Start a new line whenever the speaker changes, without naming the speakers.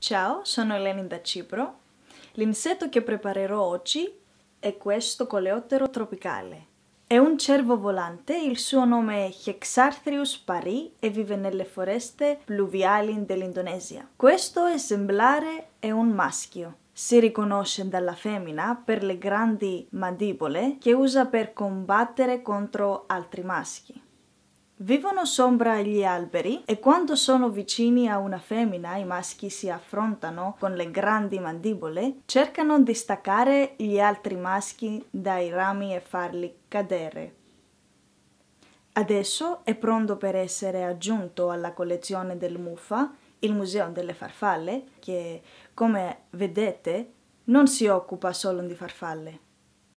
Ciao, sono Eleni da Cipro. L'insetto che preparerò oggi è questo coleottero tropicale. È un cervo volante, il suo nome è Hexarthrius pari e vive nelle foreste pluviali dell'Indonesia. Questo esemplare è un maschio. Si riconosce dalla femmina per le grandi mandibole che usa per combattere contro altri maschi. Vivono sopra agli alberi e quando sono vicini a una femmina i maschi si affrontano con le grandi mandibole, cercano di staccare gli altri maschi dai rami e farli cadere. Adesso è pronto per essere aggiunto alla collezione del Mufa il Museo delle Farfalle, che come vedete non si occupa solo di farfalle.